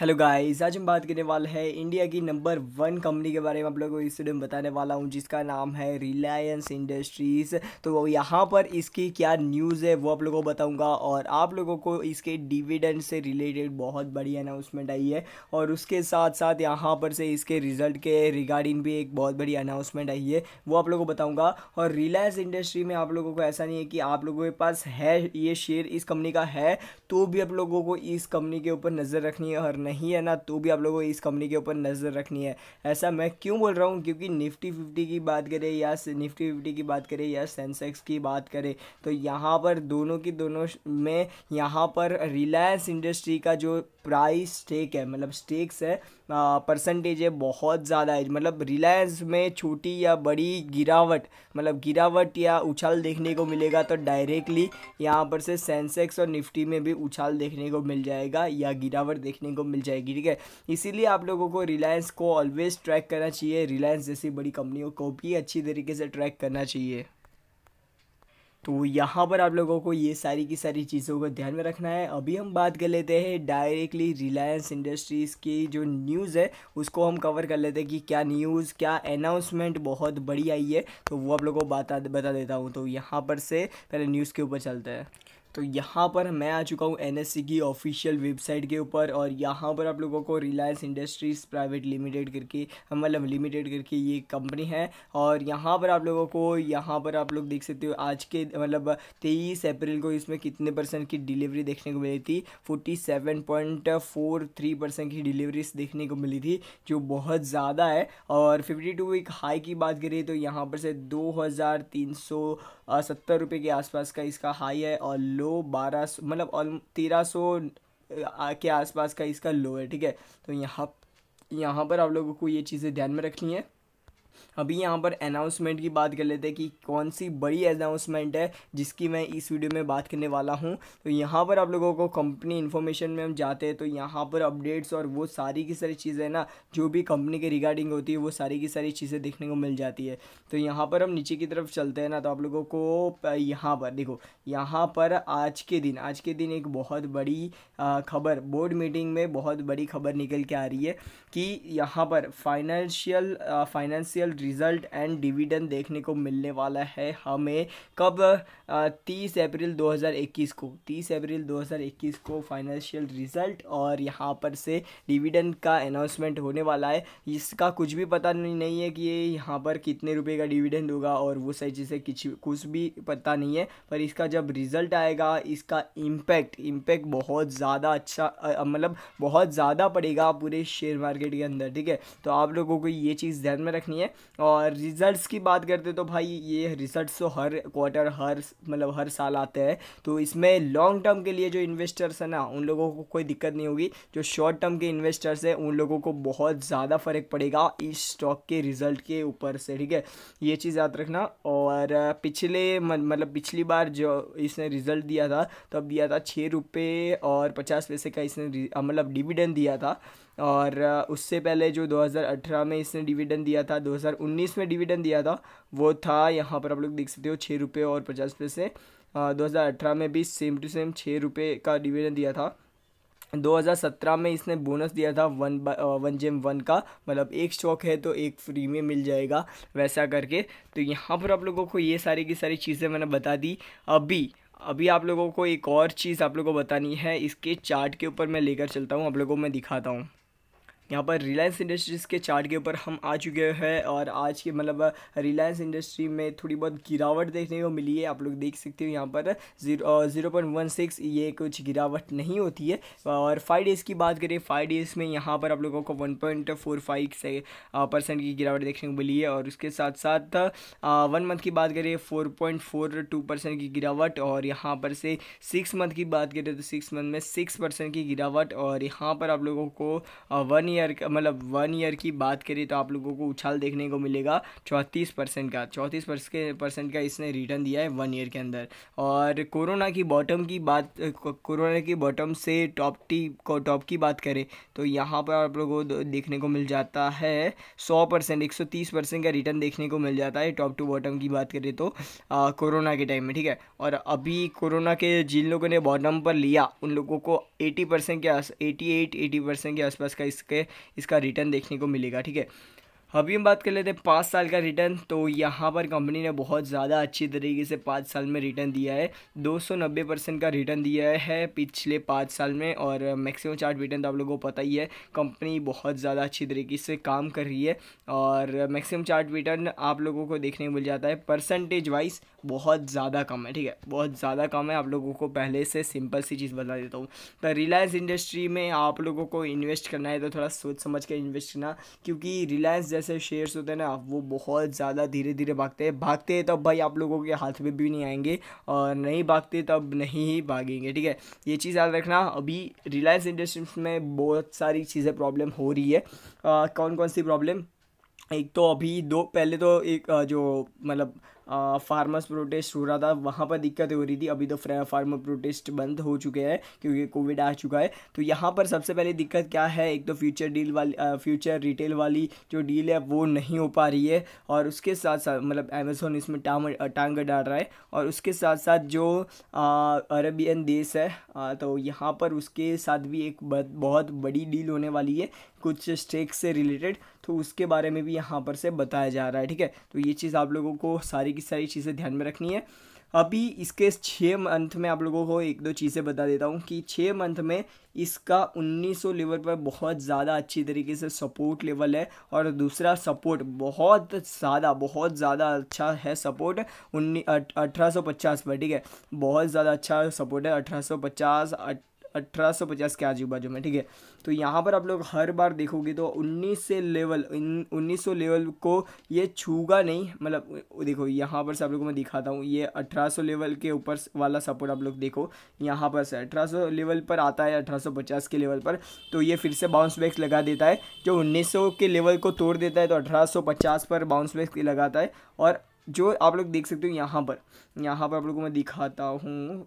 hello guys आज हम बात करने वाले हैं इंडिया की नंबर वन कंपनी के बारे में आप लोगों को इस वीडियो में बताने वाला हूँ जिसका नाम है रिलायंस इंडस्ट्रीज़ तो यहाँ पर इसकी क्या न्यूज़ है वो आप लोगों को बताऊँगा और आप लोगों को इसके डिविडेंड से रिलेटेड बहुत बड़ी अनाउंसमेंट आई है और उसके साथ साथ यहाँ पर से इसके रिजल्ट के रिगार्डिंग भी एक बहुत बड़ी अनाउंसमेंट आई है वो आप लोगों को बताऊँगा और रिलायंस इंडस्ट्री में आप लोगों को ऐसा नहीं है कि आप लोगों के पास है ये शेयर इस कंपनी का है तो भी आप लोगों को इस कंपनी के ऊपर नज़र रखनी है और नहीं है ना तो भी आप लोगों को इस कंपनी के ऊपर नज़र रखनी है ऐसा मैं क्यों बोल रहा हूँ क्योंकि निफ्टी फिफ्टी की बात करें या निफ्टी फिफ्टी की बात करें या सेंसेक्स की बात करें तो यहाँ पर दोनों की दोनों में यहाँ पर रिलायंस इंडस्ट्री का जो प्राइस स्टेक है मतलब स्टेक्स है परसेंटेज है बहुत ज़्यादा है मतलब रिलायंस में छोटी या बड़ी गिरावट मतलब गिरावट या उछाल देखने को मिलेगा तो डायरेक्टली यहाँ पर से सेंसेक्स और निफ्टी में भी उछाल देखने को मिल जाएगा या गिरावट देखने को मिल मिल जाएगी ठीक है इसीलिए आप लोगों को रिलायंस को ऑलवेज ट्रैक करना चाहिए रिलायंस जैसी बड़ी कंपनियों को भी अच्छी तरीके से ट्रैक करना चाहिए तो यहाँ पर आप लोगों को ये सारी की सारी चीज़ों को ध्यान में रखना है अभी हम बात कर लेते हैं डायरेक्टली रिलायंस इंडस्ट्रीज़ की जो न्यूज़ है उसको हम कवर कर लेते हैं कि क्या न्यूज़ क्या अनाउंसमेंट बहुत बड़ी आई है तो वो आप लोगों को बता बता देता हूँ तो यहाँ पर से पहले न्यूज़ के ऊपर चलते हैं तो यहाँ पर मैं आ चुका हूँ एन e की ऑफिशियल वेबसाइट के ऊपर और यहाँ पर आप लोगों को रिलायंस इंडस्ट्रीज़ प्राइवेट लिमिटेड करके मतलब लिमिटेड करके ये कंपनी है और यहाँ पर आप लोगों को यहाँ पर आप लोग देख सकते हो आज के मतलब तेईस अप्रैल को इसमें कितने परसेंट की डिलीवरी देखने को मिली थी forty seven point four three percent की डिलीवरीज देखने को मिली थी जो बहुत ज़्यादा है और फिफ्टी टू वीक हाई की बात करें तो यहाँ पर से दो हज़ार तीन सौ सत्तर रुपये के आसपास का इसका हाई है और लो बारह सौ मतलब ऑल तेरह सौ के आसपास का इसका लो है ठीक है तो यहाँ यहाँ पर आप लोगों को ये चीज़ें ध्यान में रखनी है अभी यहाँ पर अनाउंसमेंट की बात कर लेते हैं कि कौन सी बड़ी अनाउंसमेंट है जिसकी मैं इस वीडियो में बात करने वाला हूँ तो यहाँ पर आप लोगों को कंपनी इन्फॉर्मेशन में हम जाते हैं तो यहाँ पर अपडेट्स और वो सारी की सारी चीज़ें ना जो भी कंपनी के रिगार्डिंग होती है वो सारी की सारी चीज़ें देखने को मिल जाती है तो यहाँ पर हम नीचे की तरफ चलते हैं ना तो आप लोगों को यहाँ पर देखो यहाँ पर आज के दिन आज के दिन एक बहुत बड़ी खबर बोर्ड मीटिंग में बहुत बड़ी खबर निकल के आ रही है कि यहाँ पर financial financial financial result and dividend देखने को मिलने वाला है हमें कब तीस अप्रैल 2021 को तीस अप्रैल 2021 को फाइनेंशियल रिजल्ट और यहाँ पर से डिविडेंड का अनाउंसमेंट होने वाला है इसका कुछ भी पता नहीं, नहीं है कि ये यहाँ पर कितने रुपए का डिविडेंड होगा और वो सही चीज़ें कुछ कुछ भी पता नहीं है पर इसका जब रिज़ल्ट आएगा इसका इम्पैक्ट इम्पैक्ट बहुत ज़्यादा अच्छा मतलब बहुत ज़्यादा पड़ेगा पूरे शेयर मार्केट के अंदर ठीक है तो आप लोगों को ये चीज़ ध्यान में रखनी है है और रिजल्ट्स की बात करते तो भाई ये रिजल्ट्स तो हर क्वार्टर हर मतलब हर साल आते हैं तो इसमें लॉन्ग टर्म के लिए जो इन्वेस्टर्स हैं ना उन लोगों को कोई दिक्कत नहीं होगी जो शॉर्ट टर्म के इन्वेस्टर्स हैं उन लोगों को बहुत ज़्यादा फ़र्क पड़ेगा इस स्टॉक के रिजल्ट के ऊपर से ठीक है ये चीज़ याद रखना और पिछले मतलब पिछली बार जो इसने रिज़ल्ट दिया था तब दिया था छः रुपये और पचास पैसे का इसने मतलब डिविडेंड दिया था और उससे पहले जो 2018 में इसने डिविडेंड दिया था 2019 में डिविडेंड दिया था वो था यहाँ पर आप लोग देख सकते हो छः रुपये और पचास पैसे दो हज़ार में भी सेम टू सेम छः रुपये का डिविडेंड दिया था 2017 में इसने बोनस दिया था वन बा, वन जेम वन का मतलब एक स्टॉक है तो एक फ्री में मिल जाएगा वैसा करके तो यहाँ पर आप लोगों को ये सारी की सारी चीज़ें मैंने बता दी अभी अभी आप लोगों को एक और चीज़ आप लोगों को बतानी है इसके चार्ट के ऊपर मैं लेकर चलता हूँ आप लोगों को मैं दिखाता हूँ यहाँ पर रिलायंस इंडस्ट्रीज़ के चार्ट के ऊपर हम आ चुके हैं और आज के मतलब रिलायंस uh, इंडस्ट्री में थोड़ी बहुत गिरावट देखने को मिली है आप लोग देख सकते हो यहाँ पर zero zero point one six ये कुछ गिरावट नहीं होती है और फाइव डेज़ की बात करें फाइव डेज़ में यहाँ पर आप लोगों को वन पॉइंट फोर फाइव से परसेंट uh, की गिरावट देखने को मिली है और उसके साथ साथ वन मंथ की बात करें four point four two percent की गिरावट और यहाँ पर से सिक्स मंथ की बात करें तो सिक्स मंथ में सिक्स परसेंट की गिरावट और यहाँ पर आप लोगों को वन uh, ईयर ईयर मतलब वन ईयर की बात करें तो आप लोगों को उछाल देखने को मिलेगा चौंतीस परसेंट का चौंतीस परसेंट का इसने रिटर्न दिया है वन ईयर के अंदर और कोरोना की बॉटम की बात कोरोना की बॉटम से टॉप टी को टॉप की बात करें तो यहाँ पर आप लोगों को देखने को मिल जाता है सौ परसेंट एक सौ तीस परसेंट का रिटर्न देखने को मिल जाता है टॉप टू बॉटम की बात करें तो कोरोना के टाइम में ठीक है और अभी कोरोना के जिन लोगों ने बॉटम पर लिया उन लोगों को एटी परसेंट के आस एटी एट एटी परसेंट के आसपास का इसके इसका रिटर्न देखने को मिलेगा ठीक है अभी हम बात कर लेते हैं पाँच साल का रिटर्न तो यहाँ पर कंपनी ने बहुत ज़्यादा अच्छी तरीके से पाँच साल में रिटर्न दिया है नब्बे परसेंट का रिटर्न दिया है पिछले पाँच साल में और मैक्सिमम चार्ट रिटर्न तो आप लोगों को पता ही है कंपनी बहुत ज़्यादा अच्छी तरीके से काम कर रही है और मैक्सिमम चार्ट रिटर्न आप लोगों को देखने को मिल जाता है परसेंटेज वाइज बहुत ज़्यादा कम है ठीक है बहुत ज़्यादा कम है आप लोगों को पहले से सिंपल सी चीज़ बता देता हूँ तो रिलायंस इंडस्ट्री में आप लोगों को इन्वेस्ट करना है तो थोड़ा सोच समझ कर इन्वेस्ट करना क्योंकि रिलायंस जैसे शेयर्स होते हैं ना वो बहुत ज़्यादा धीरे धीरे भागते हैं भागते हैं तब भाई आप लोगों के हाथ में भी नहीं आएंगे और नहीं भागते तब नहीं ही भागेंगे ठीक है ये चीज़ याद रखना अभी रिलायंस इंडस्ट्रीज में बहुत सारी चीज़ें प्रॉब्लम हो रही है आ, कौन कौन सी प्रॉब्लम एक तो अभी दो पहले तो एक जो मतलब फार्मर्स प्रोटेस्ट हो रहा था वहाँ पर दिक्कत हो रही थी अभी तो फार्मर प्रोटेस्ट बंद हो चुके हैं क्योंकि कोविड आ चुका है तो यहाँ पर सबसे पहले दिक्कत क्या है एक तो फ्यूचर डील वाली फ्यूचर रिटेल वाली जो डील है वो नहीं हो पा रही है और उसके साथ साथ मतलब अमेजोन इसमें टांग टांग डाल रहा है और उसके साथ साथ जो अरबियन देश है आ, तो यहाँ पर उसके साथ भी एक बहुत बड़ी डील होने वाली है कुछ स्टेक से रिलेटेड तो उसके बारे में भी यहाँ पर से बताया जा रहा है ठीक है तो ये चीज़ आप लोगों को सारी की सारी चीज़ें ध्यान में रखनी है अभी इसके छः मंथ में आप लोगों को एक दो चीज़ें बता देता हूँ कि छः मंथ में इसका 1900 लेवल पर बहुत ज़्यादा अच्छी तरीके से सपोर्ट लेवल है और दूसरा सपोर्ट बहुत ज़्यादा बहुत ज़्यादा अच्छा है सपोर्ट उन्नीस अठारह पर ठीक है बहुत ज़्यादा अच्छा सपोर्ट है अठारह सौ 1850 के आजू बाजू में ठीक है तो यहाँ पर आप लोग हर बार देखोगे तो 19 से लेवल उन्नीस सौ लेवल को ये छूगा नहीं मतलब देखो यहाँ पर से आप लोगों को मैं दिखाता हूँ ये 1800 लेवल के ऊपर वाला सपोर्ट आप लोग देखो यहाँ पर से 1800 लेवल पर आता है 1850 के लेवल पर तो ये फिर से बाउंस बैक्स लगा देता है जो उन्नीस के लेवल को तोड़ देता है तो अठारह पर बाउंस बैक लगाता है और जो आप लोग देख सकते हो यहाँ पर यहाँ पर आप लोगों को मैं दिखाता हूँ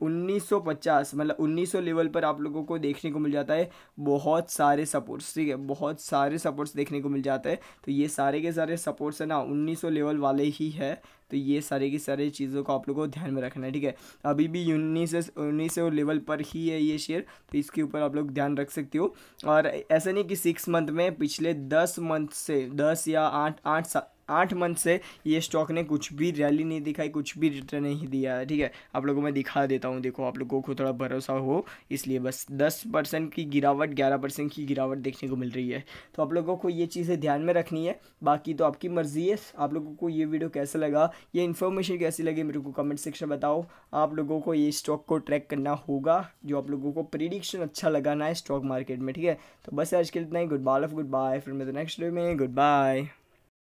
1950 मतलब 1900 लेवल पर आप लोगों को देखने को मिल जाता है बहुत सारे सपोर्ट्स ठीक है बहुत सारे सपोर्ट्स देखने को मिल जाता है तो ये सारे के सारे सपोर्ट्स है ना 1900 लेवल वाले ही है तो ये सारे की सारे चीज़ों को आप लोगों को ध्यान में रखना है ठीक है अभी भी उन्नीस उन्नीस सौ लेवल पर ही है ये शेयर तो इसके ऊपर आप लोग ध्यान रख सकते हो और ऐसा नहीं कि सिक्स मंथ में पिछले दस मंथ से दस या आठ आठ आठ मंथ से ये स्टॉक ने कुछ भी रैली नहीं दिखाई कुछ भी रिटर्न नहीं दिया है ठीक है आप लोगों में दिखा देता हूँ देखो आप लोगों को थोड़ा भरोसा हो इसलिए बस दस परसेंट की गिरावट ग्यारह परसेंट की गिरावट देखने को मिल रही है तो आप लोगों को ये चीज़ें ध्यान में रखनी है बाकी तो आपकी मर्ज़ी है आप लोगों को ये वीडियो कैसा लगा ये इन्फॉर्मेशन कैसी लगी मेरे को कमेंट सेक्शन में बताओ आप लोगों को ये स्टॉक को ट्रैक करना होगा जो आप लोगों को प्रिडिक्शन अच्छा लगाना है स्टॉक मार्केट में ठीक है तो बस आज के लिए इतना ही goodbye off goodbye फिर मेरे नेक्स्ट डे में गुड बाय